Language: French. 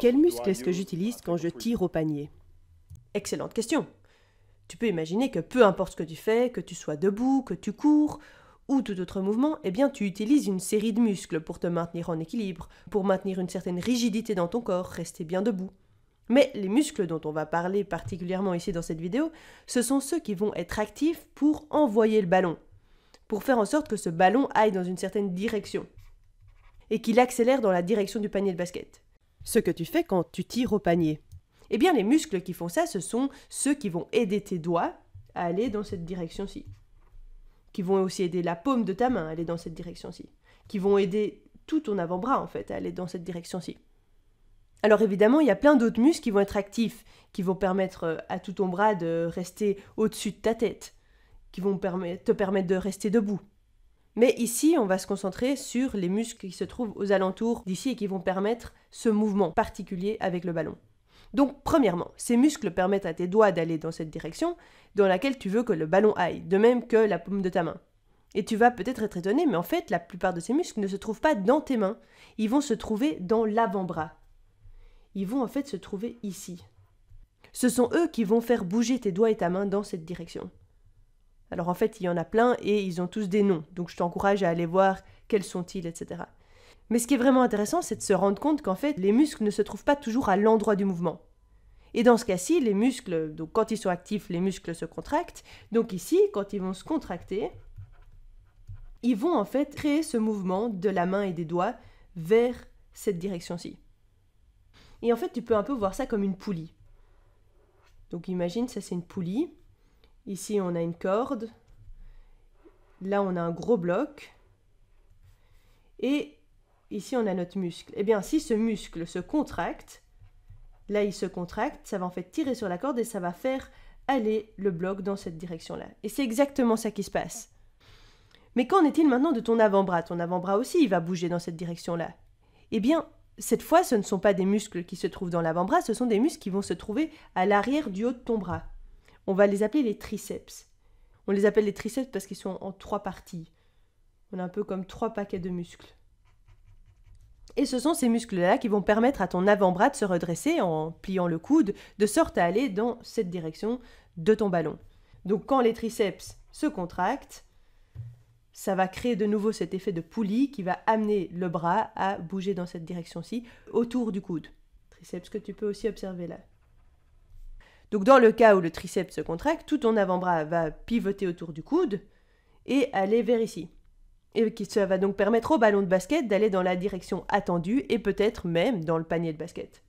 Quel muscle est-ce que j'utilise quand je tire au panier Excellente question. Tu peux imaginer que peu importe ce que tu fais, que tu sois debout, que tu cours ou tout autre mouvement, eh bien tu utilises une série de muscles pour te maintenir en équilibre, pour maintenir une certaine rigidité dans ton corps, rester bien debout. Mais les muscles dont on va parler particulièrement ici dans cette vidéo, ce sont ceux qui vont être actifs pour envoyer le ballon, pour faire en sorte que ce ballon aille dans une certaine direction et qu'il accélère dans la direction du panier de basket ce que tu fais quand tu tires au panier. Eh bien, les muscles qui font ça, ce sont ceux qui vont aider tes doigts à aller dans cette direction-ci. Qui vont aussi aider la paume de ta main à aller dans cette direction-ci. Qui vont aider tout ton avant-bras, en fait, à aller dans cette direction-ci. Alors évidemment, il y a plein d'autres muscles qui vont être actifs, qui vont permettre euh, à tout ton bras de rester au-dessus de ta tête, qui vont te permettre de rester debout, mais ici, on va se concentrer sur les muscles qui se trouvent aux alentours d'ici et qui vont permettre ce mouvement particulier avec le ballon. Donc, premièrement, ces muscles permettent à tes doigts d'aller dans cette direction dans laquelle tu veux que le ballon aille, de même que la paume de ta main. Et tu vas peut-être être étonné, mais en fait, la plupart de ces muscles ne se trouvent pas dans tes mains, ils vont se trouver dans l'avant-bras. Ils vont en fait se trouver ici. Ce sont eux qui vont faire bouger tes doigts et ta main dans cette direction. Alors en fait, il y en a plein et ils ont tous des noms, donc je t'encourage à aller voir quels sont-ils, etc. Mais ce qui est vraiment intéressant, c'est de se rendre compte qu'en fait, les muscles ne se trouvent pas toujours à l'endroit du mouvement. Et dans ce cas-ci, les muscles, donc quand ils sont actifs, les muscles se contractent. Donc ici, quand ils vont se contracter, ils vont en fait créer ce mouvement de la main et des doigts vers cette direction-ci. Et en fait, tu peux un peu voir ça comme une poulie. Donc imagine, ça c'est une poulie. Ici, on a une corde. Là, on a un gros bloc. Et ici, on a notre muscle. Eh bien, si ce muscle se contracte, là, il se contracte, ça va en fait tirer sur la corde et ça va faire aller le bloc dans cette direction-là. Et c'est exactement ça qui se passe. Mais qu'en est-il maintenant de ton avant-bras Ton avant-bras aussi, il va bouger dans cette direction-là. Eh bien, cette fois, ce ne sont pas des muscles qui se trouvent dans l'avant-bras, ce sont des muscles qui vont se trouver à l'arrière du haut de ton bras. On va les appeler les triceps. On les appelle les triceps parce qu'ils sont en trois parties. On a un peu comme trois paquets de muscles. Et ce sont ces muscles-là qui vont permettre à ton avant-bras de se redresser en pliant le coude, de sorte à aller dans cette direction de ton ballon. Donc quand les triceps se contractent, ça va créer de nouveau cet effet de poulie qui va amener le bras à bouger dans cette direction-ci, autour du coude. Triceps que tu peux aussi observer là. Donc dans le cas où le triceps se contracte, tout ton avant-bras va pivoter autour du coude et aller vers ici. Et ça va donc permettre au ballon de basket d'aller dans la direction attendue et peut-être même dans le panier de basket.